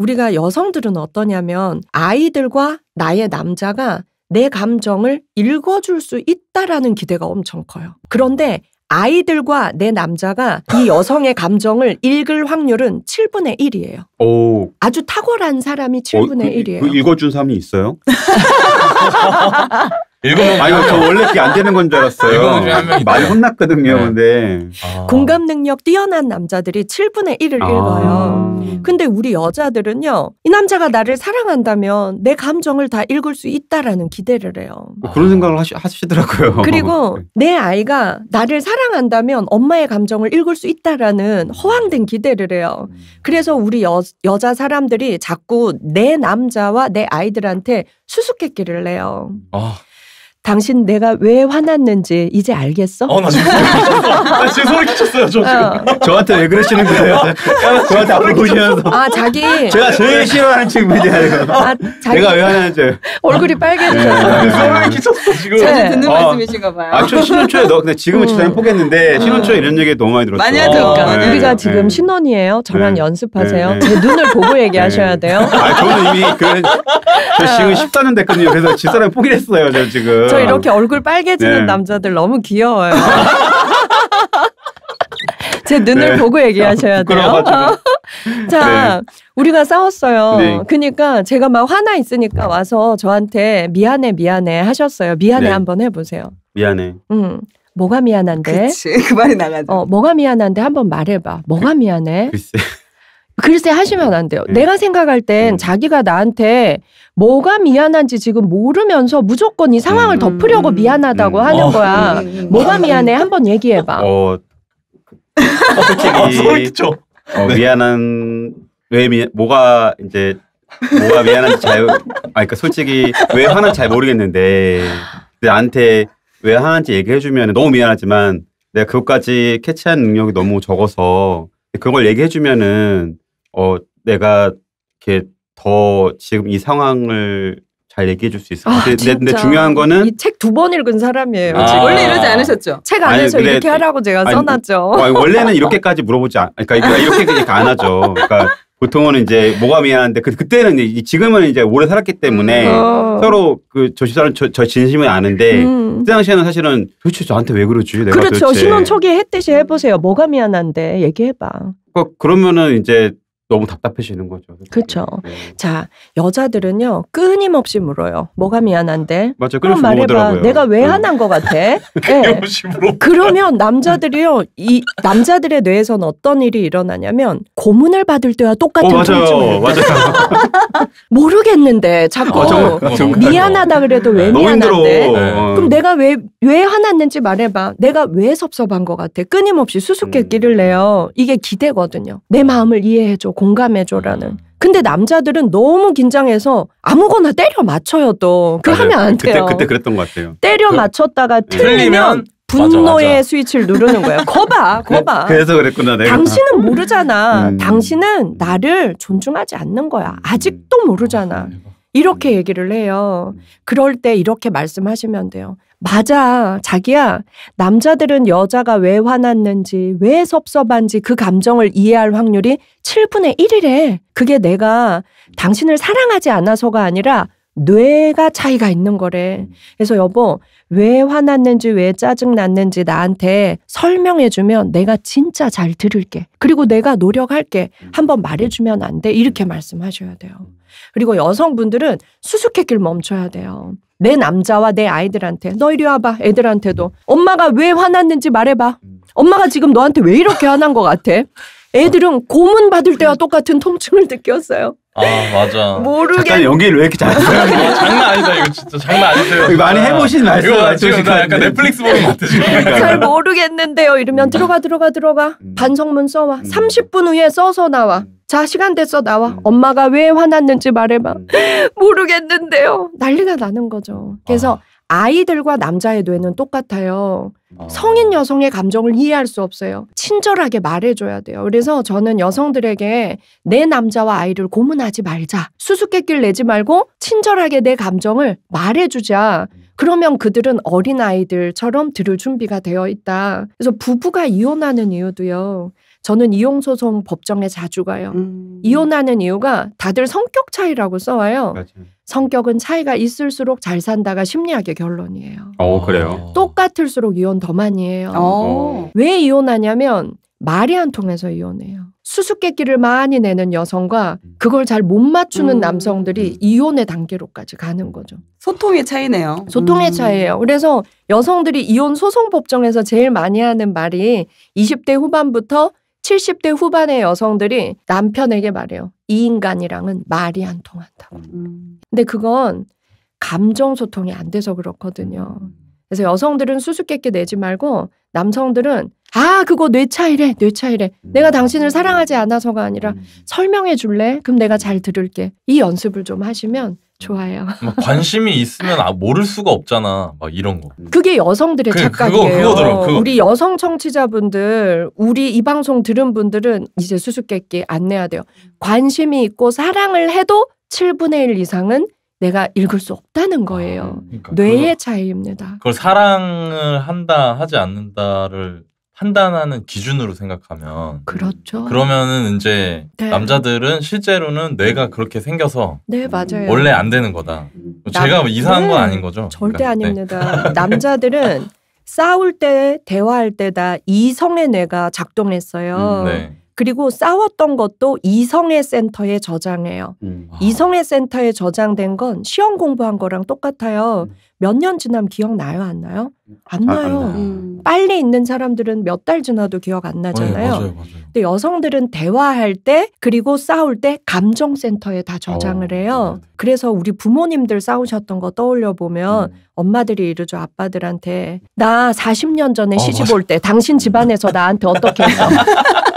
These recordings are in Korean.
우리가 여성들은 어떠냐면 아이들과 나의 남자가 내 감정을 읽어줄 수 있다라는 기대가 엄청 커요. 그런데 아이들과 내 남자가 이 여성의 감정을 읽을 확률은 7분의 1이에요. 오. 아주 탁월한 사람이 7분의 어, 그, 1이에요. 그 읽어준 사람이 있어요? 일곱 명. 아니, 저 원래 그게 안 되는 건 줄 알았어요. 많이 혼났거든요, 네. 근데. 아. 공감 능력 뛰어난 남자들이 7분의 1을 아. 읽어요. 근데 우리 여자들은요, 이 남자가 나를 사랑한다면 내 감정을 다 읽을 수 있다라는 기대를 해요. 뭐 그런 생각을 하시, 하시더라고요. 그리고 내 아이가 나를 사랑한다면 엄마의 감정을 읽을 수 있다라는 허황된 기대를 해요. 그래서 우리 여, 여자 사람들이 자꾸 내 남자와 내 아이들한테 수수께끼를 내요. 아. 당신 내가 왜 화났는지 이제 알겠어? 어, 나 지금 소리 끼쳤어요. 저 지금. 어. 저한테 왜 그러시는 거예요? 어. 저한테 앞 보시면서. 아, 자기. 제가 제일 싫어하는 친구이에요. 아, 내가 왜 화났는지. 얼굴이 빨개졌 네, 네, 네. 소리 끼쳤어, 지금. 자주 듣는 아, 말씀이신가 봐요. 아, 저 신혼초에 너, 근데 지금은 집사님 포겠는데 음. 음. 신혼초에 이런 얘기 너무 많이 들었어. 많이 하니까. 네, 우리가 지금 네. 신혼이에요. 저랑 연습하세요. 제 눈을 보고 얘기하셔야 돼요. 아, 저는 이미 그, 저 지금 14년 어. 됐거든요. 그래서 집사람 포기했어요, 저 지금. 저 음. 이렇게 얼굴 빨개지는 네. 남자들 너무 귀여워요. 제 눈을 네. 보고 얘기하셔야 돼요. 자, 네. 우리가 싸웠어요. 네. 그러니까 제가 막 화나 있으니까 와서 저한테 미안해, 미안해 하셨어요. 미안해 네. 한번 해보세요. 미안해. 음, 뭐가 미안한데? 그치, 그 말이 나가죠. 어, 뭐가 미안한데 한번 말해봐. 뭐가 미안해? 글쎄. 글쎄 하시면 안 돼요. 네. 내가 생각할 땐 음. 자기가 나한테 뭐가 미안한지 지금 모르면서 무조건 이 상황을 음. 덮으려고 미안하다고 음. 하는 어. 거야. 뭐가 음. 미안해? 한번 얘기해봐. 어. 어, 솔직히 어, 네. 미안한 왜 미, 뭐가 이제 뭐가 미안한지 잘, 아, 그러니까 솔직히 왜화는잘 모르겠는데 나한테 왜 화는지 얘기해주면 너무 미안하지만 내가 그것까지 캐치한 능력이 너무 적어서 그걸 얘기해주면은 어 내가 이렇게 더 지금 이 상황을 잘 얘기해 줄 수 있어. 아, 근데, 근데, 중요한 거는 이 책 두 번 읽은 사람이에요. 아, 원래 이러지 않으셨죠? 책 안에서 아니, 근데, 이렇게 하라고 제가 아니, 써놨죠. 뭐, 아니, 원래는 이렇게까지 물어보지 않. 그러니까 이렇게 그러니까 안 하죠. 그러니까 보통은 이제 뭐가 미안한데 그, 그때는 지금은 이제 오래 살았기 때문에 음, 어. 서로 그저 집사람 저, 저 진심을 아는데 음. 그 당시에는 사실은 도대체 저한테 왜 그러지? 내가 그렇죠. 도대체. 신혼 초기 했듯이 해보세요. 뭐가 미안한데 얘기해봐. 그러니까 그러면은 이제 너무 답답해지는 거죠. 그렇죠. 네. 자 여자들은요 끊임없이 물어요. 뭐가 미안한데? 맞아 그럼 말해봐. 내가 왜 네. 화난 것 같아? 네. 그러면 남자들이요. 이 남자들의 뇌에선 어떤 일이 일어나냐면 고문을 받을 때와 똑같은 어, 맞아요. 맞아요. 모르겠는데 자꾸 어, 미안하다 그래도 왜 미안한데? 어. 그럼 내가 왜 왜 화났는지 말해봐. 내가 왜 섭섭한 것 같아? 끊임없이 수수께끼를 음. 내요. 이게 기대거든요. 내 마음을 이해해줘. 공감해줘라는. 음. 근데 남자들은 너무 긴장해서 아무거나 때려 맞춰요 또. 그 하면 안 돼요. 그때 그때 그랬던 것 같아요. 때려 그, 맞췄다가 예. 틀리면 분노의 맞아, 맞아. 스위치를 누르는 거예요. 거봐, 네. 거봐. 그래서 그랬구나. 내가. 당신은 모르잖아. 음. 당신은 나를 존중하지 않는 거야. 음. 아직도 모르잖아. 아, 이렇게 음. 얘기를 해요. 그럴 때 이렇게 말씀하시면 돼요. 맞아. 자기야, 남자들은 여자가 왜 화났는지, 왜 섭섭한지 그 감정을 이해할 확률이 7분의 1이래. 그게 내가 당신을 사랑하지 않아서가 아니라 뇌가 차이가 있는 거래. 그래서 여보, 왜 화났는지, 왜 짜증났는지 나한테 설명해주면 내가 진짜 잘 들을게. 그리고 내가 노력할게. 한번 말해주면 안 돼. 이렇게 말씀하셔야 돼요. 그리고 여성분들은 수수께끼를 멈춰야 돼요. 내 남자와 내 아이들한테 너 이리 와봐 애들한테도 엄마가 왜 화났는지 말해봐 엄마가 지금 너한테 왜 이렇게 화난 것 같아 애들은 고문 받을 때와 똑같은 통증을 느꼈어요 아 맞아 모르겠... 연기를 왜 이렇게 잘하세요? 아, 뭐 장난 아니다 이거 진짜 장난 아니세요 많이 해보신 말씀 이거 지금 나 약간 넷플릭스 보는 것 같아 지금 잘 모르겠는데요 이러면 들어가 들어가 들어가 음. 반성문 써와 30분 음. 후에 써서 나와 자, 시간 됐어. 나와. 음. 엄마가 왜 화났는지 음. 말해봐. 음. 모르겠는데요. 난리가 나는 거죠. 그래서 아. 아이들과 남자의 뇌는 똑같아요. 아. 성인 여성의 감정을 이해할 수 없어요. 친절하게 말해줘야 돼요. 그래서 저는 여성들에게 내 남자와 아이를 고문하지 말자. 수수께끼를 내지 말고 친절하게 내 감정을 말해주자. 그러면 그들은 어린 아이들처럼 들을 준비가 되어 있다. 그래서 부부가 이혼하는 이유도요. 저는 이혼소송 법정에 자주 가요. 음. 이혼하는 이유가 다들 성격 차이라고 써와요. 맞아요. 성격은 차이가 있을수록 잘 산다가 심리학의 결론이에요. 어, 그래요? 아. 똑같을수록 이혼 더 많이 해요. 어. 왜 이혼하냐면 말이 안 통해서 이혼해요. 수수께끼를 많이 내는 여성과 음. 그걸 잘 못 맞추는 음. 남성들이 음. 이혼의 단계로까지 가는 거죠. 소통의 차이네요. 소통의 음. 차이예요. 그래서 여성들이 이혼 소송 법정에서 제일 많이 하는 말이 20대 후반부터 70대 후반의 여성들이 남편에게 말해요. 이 인간이랑은 말이 안 통한다고. 음. 근데 그건 감정 소통이 안 돼서 그렇거든요. 그래서 여성들은 수수께끼 내지 말고 남성들은 아 그거 뇌 차이래 뇌 차이래 내가 음. 당신을 사랑하지 않아서가 아니라 음. 설명해 줄래 그럼 내가 잘 들을게 이 연습을 좀 하시면 좋아요. 뭐 관심이 있으면 아, 모를 수가 없잖아. 막 이런 거. 음. 그게 여성들의 그, 착각이에요. 그거, 그거 들어, 우리 여성 청취자분들, 우리 이 방송 들은 분들은 이제 수수께끼 안 내야 돼요. 관심이 있고 사랑을 해도 7분의 1 이상은 내가 읽을 수 없다는 거예요. 아, 그러니까 뇌의 그거, 차이입니다. 그걸 사랑을 한다 하지 않는다를 판단하는 기준으로 생각하면 그렇죠. 그러면은 이제 네. 남자들은 실제로는 뇌가 그렇게 생겨서 네 맞아요. 원래 안 되는 거다. 제가 뭐 이상한 네. 건 아닌 거죠? 음, 절대 그러니까, 아닙니다. 네. 남자들은 싸울 때 대화할 때다 이성의 뇌가 작동했어요. 음, 네. 그리고 싸웠던 것도 이성의 센터에 저장해요. 음. 아. 이성의 센터에 저장된 건 시험 공부한 거랑 똑같아요. 음. 몇년 지나면 기억나요? 안 나요? 안 나요. 안 아, 음. 음. 빨리 있는 사람들은 몇 달 지나도 기억 안 네, 나잖아요. 네, 맞아요, 맞아요. 근데 여성들은 대화할 때 그리고 싸울 때 감정 센터에 다 저장을 어, 해요. 네, 네. 그래서 우리 부모님들 싸우셨던 거 떠올려 보면 음. 엄마들이 이러죠. 아빠들한테 나 40년 전에 어, 시집 올 때 당신 집안에서 나한테 어떻게 했어?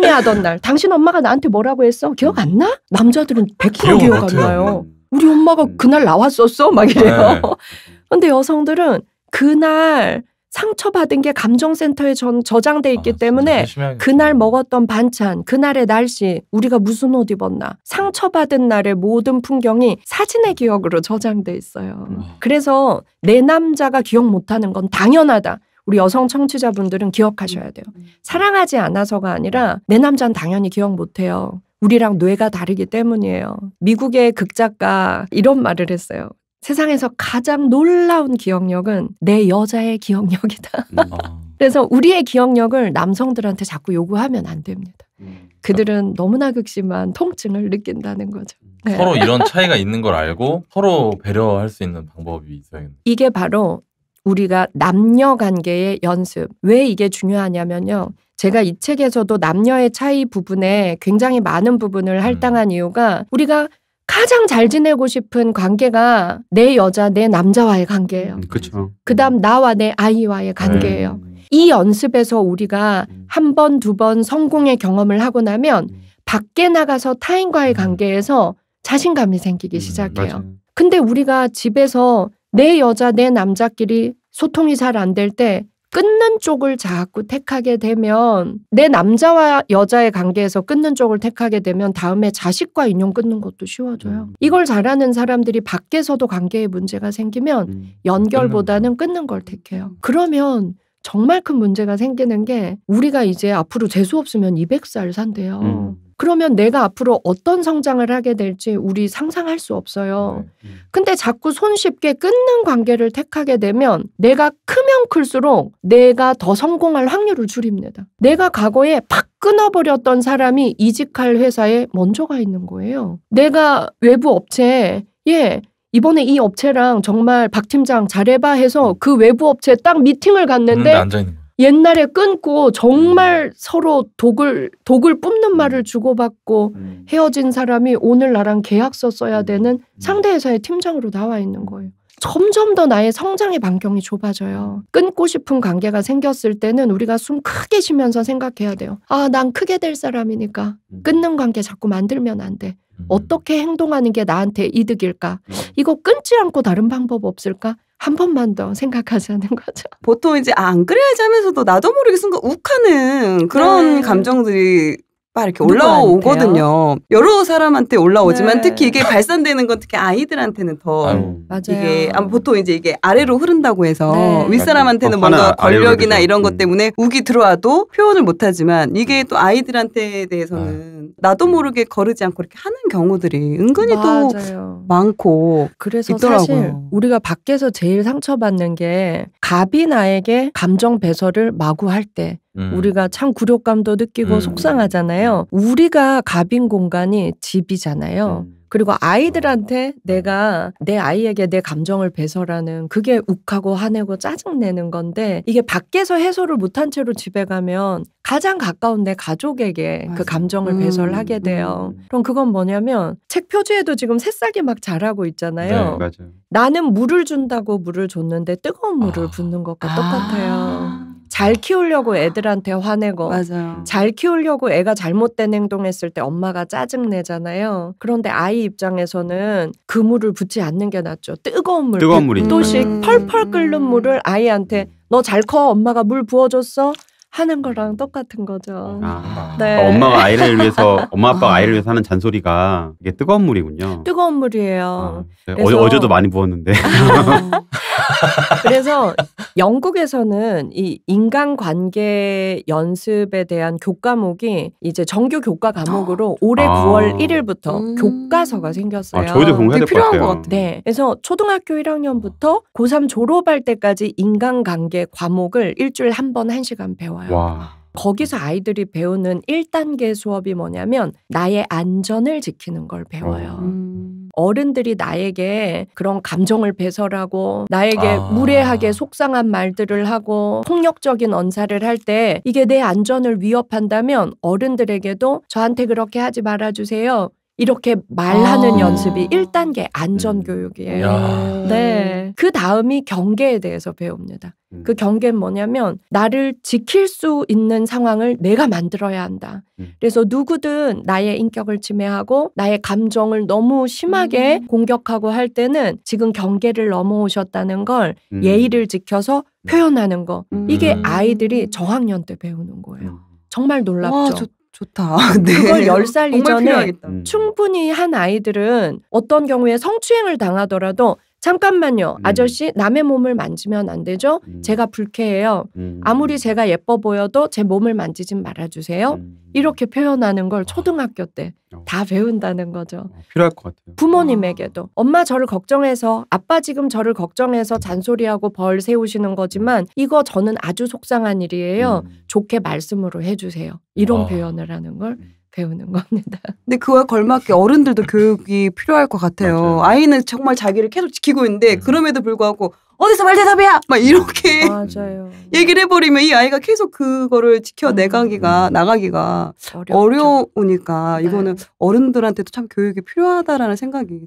정리하던 날 당신 엄마가 나한테 뭐라고 했어? 기억 안 나? 남자들은 백기로 기억 안 나요. 네. 우리 엄마가 음. 그날 나왔었어? 막 이래요. 네. 근데 여성들은 그날 상처받은 게 감정센터에 전, 저장돼 있기 아, 때문에 그날 먹었던 반찬, 그날의 날씨, 우리가 무슨 옷 입었나, 상처받은 날의 모든 풍경이 사진의 기억으로 저장돼 있어요. 음. 그래서 내 남자가 기억 못하는 건 당연하다. 우리 여성 청취자분들은 기억하셔야 음. 돼요. 사랑하지 않아서가 아니라 내 남자는 당연히 기억 못해요. 우리랑 뇌가 다르기 때문이에요. 미국의 극작가 이런 말을 했어요. 세상에서 가장 놀라운 기억력은 내 여자의 기억력이다. 음, 아. 그래서 우리의 기억력을 남성들한테 자꾸 요구하면 안 됩니다. 음. 그들은 너무나 극심한 통증을 느낀다는 거죠. 네. 서로 이런 차이가 있는 걸 알고 서로 배려할 수 있는 방법이 있어요. 이게 바로 우리가 남녀 관계의 연습. 왜 이게 중요하냐면요. 제가 이 책에서도 남녀의 차이 부분에 굉장히 많은 부분을 음. 할당한 이유가 우리가 가장 잘 지내고 싶은 관계가 내 여자, 내 남자와의 관계예요. 그렇죠. 그다음 나와 내 아이와의 관계예요. 네. 이 연습에서 우리가 음. 한 번, 두 번 성공의 경험을 하고 나면 밖에 나가서 타인과의 관계에서 자신감이 생기기 시작해요. 음, 근데 우리가 집에서 내 여자, 내 남자끼리 소통이 잘 안 될 때 끊는 쪽을 자꾸 택하게 되면 내 남자와 여자의 관계에서 끊는 쪽을 택하게 되면 다음에 자식과 인연 끊는 것도 쉬워져요. 음. 이걸 잘하는 사람들이 밖에서도 관계에 문제가 생기면 음. 연결보다는 끊는 걸 택해요. 그러면 정말 큰 문제가 생기는 게 우리가 이제 앞으로 재수 없으면 200살 산대요. 음. 그러면 내가 앞으로 어떤 성장을 하게 될지 우리 상상할 수 없어요. 네. 근데 자꾸 손쉽게 끊는 관계를 택하게 되면 내가 크면 클수록 내가 더 성공할 확률을 줄입니다. 내가 과거에 팍 끊어버렸던 사람이 이직할 회사에 먼저 가 있는 거예요. 내가 외부 업체에 예, 이번에 이 업체랑 정말 박 팀장 잘해봐 해서 그 외부 업체 에딱 미팅을 갔는데 음, 옛날에 끊고 정말 음. 서로 독을 독을 뿜는 음. 말을 주고받고 음. 헤어진 사람이 오늘 나랑 계약서 써야 되는 상대 회사의 팀장으로 나와 있는 거예요. 점점 더 나의 성장의 반경이 좁아져요. 끊고 싶은 관계가 생겼을 때는 우리가 숨 크게 쉬면서 생각해야 돼요. 아, 난 크게 될 사람이니까 끊는 관계 자꾸 만들면 안 돼. 어떻게 행동하는 게 나한테 이득일까? 이거 끊지 않고 다른 방법 없을까? 한 번만 더 생각하자는 거죠. 보통 이제 아, 안 그래야지 하면서도 나도 모르게 순간 욱하는 그런 네. 감정들이 빠 이렇게 올라오거든요. 여러 사람한테 올라오지만 네. 특히 이게 발산되는 건 특히 아이들한테는 더 아유. 이게 보통 이제 이게 아래로 흐른다고 해서 네. 윗사람한테는 어, 뭔가 권력이나 이런 것 음. 때문에 우기 들어와도 표현을 못하지만 이게 음. 또 아이들한테 대해서는 아. 나도 모르게 거르지 않고 이렇게 하는 경우들이 은근히 또 많고 그래서 있더라고요. 사실 우리가 밖에서 제일 상처받는 게 갑이 나에게 감정 배설을 마구 할때 음. 우리가 참 굴욕감도 느끼고 음. 속상하잖아요. 우리가 가빈 공간이 집이잖아요. 음. 그리고 아이들한테 그렇죠. 음. 내가 내 아이에게 내 감정을 배설하는 그게 욱하고 화내고 짜증내는 건데 이게 밖에서 해소를 못한 채로 집에 가면 가장 가까운 내 가족에게 맞아. 그 감정을 음. 배설하게 음. 돼요. 그럼 그건 뭐냐면 책 표지에도 지금 새싹이 막 자라고 있잖아요. 네, 나는 물을 준다고 물을 줬는데 뜨거운 물을 아. 붓는 것과 똑같아요. 아. 잘 키우려고 애들한테 화내고 맞아요. 잘 키우려고 애가 잘못된 행동했을 때 엄마가 짜증 내잖아요. 그런데 아이 입장에서는 그 물을 붓지 않는 게 낫죠. 뜨거운 물, 뜨거운 물이 또씩 펄펄 끓는 물을 아이한테 너 잘 커 엄마가 물 부어줬어 하는 거랑 똑같은 거죠. 아, 아. 네. 그러니까 엄마가 아이를 위해서 엄마 아빠가 아. 아이를 위해서 하는 잔소리가 이게 뜨거운 물이군요. 뜨거운 물이에요. 아, 네. 어, 그래서... 어제도 많이 부었는데. 아. 그래서 영국에서는 이 인간관계 연습에 대한 교과목이 이제 정규 교과 과목으로 아. 올해 아. 9월 1일부터 음. 교과서가 생겼어요. 아, 저희도 공부해야 될 것 같아요. 것 같아요. 음. 네. 그래서 초등학교 1학년부터 고3 졸업할 때까지 인간관계 과목을 일주일 한 번 한시간 배워요. 와. 거기서 아이들이 배우는 1단계 수업이 뭐냐면 나의 안전을 지키는 걸 배워요. 음. 어른들이 나에게 그런 감정을 배설하고 나에게 아. 무례하게 속상한 말들을 하고 폭력적인 언사를 할 때 이게 내 안전을 위협한다면 어른들에게도 저한테 그렇게 하지 말아주세요. 이렇게 말하는 아. 연습이 1단계 안전교육이에요. 음. 야. 네. 그 다음이 경계에 대해서 배웁니다. 음. 그 경계는 뭐냐면 나를 지킬 수 있는 상황을 내가 만들어야 한다. 음. 그래서 누구든 나의 인격을 침해하고 나의 감정을 너무 심하게 음. 공격하고 할 때는 지금 경계를 넘어오셨다는 걸 음. 예의를 지켜서 음. 표현하는 거. 이게 아이들이 저학년 때 배우는 거예요. 정말 놀랍죠. 와, 좋다. 음, 네. 그걸 10살 이전에 필요하겠다. 음. 충분히 한 아이들은 어떤 경우에 성추행을 당하더라도 잠깐만요. 음. 아저씨 남의 몸을 만지면 안 되죠? 음. 제가 불쾌해요. 음. 아무리 제가 예뻐 보여도 제 몸을 만지지 말아주세요. 음. 이렇게 표현하는 걸 아. 초등학교 때다 어. 배운다는 거죠. 아, 필요할 것 같아요. 부모님에게도 아. 엄마 저를 걱정해서 아빠 지금 저를 걱정해서 잔소리하고 벌 세우시는 거지만 이거 저는 아주 속상한 일이에요. 음. 좋게 말씀으로 해주세요. 이런 와. 표현을 하는 걸 음. 배우는 겁니다. 근데 그와 걸맞게 어른들도 교육이 필요할 것 같아요. 아요 아이는 정말 자기를 계속 지키고 있는데 음. 그럼에도 불구하고 어디서 말 대답이야! 막 이렇게 맞아요. 얘기를 해버리면 이 아이가 계속 그거를 지켜내가기가 음. 나가기가 어렵죠. 어려우니까 이거는 네. 어른들한테도 참 교육이 필요하다라는 생각이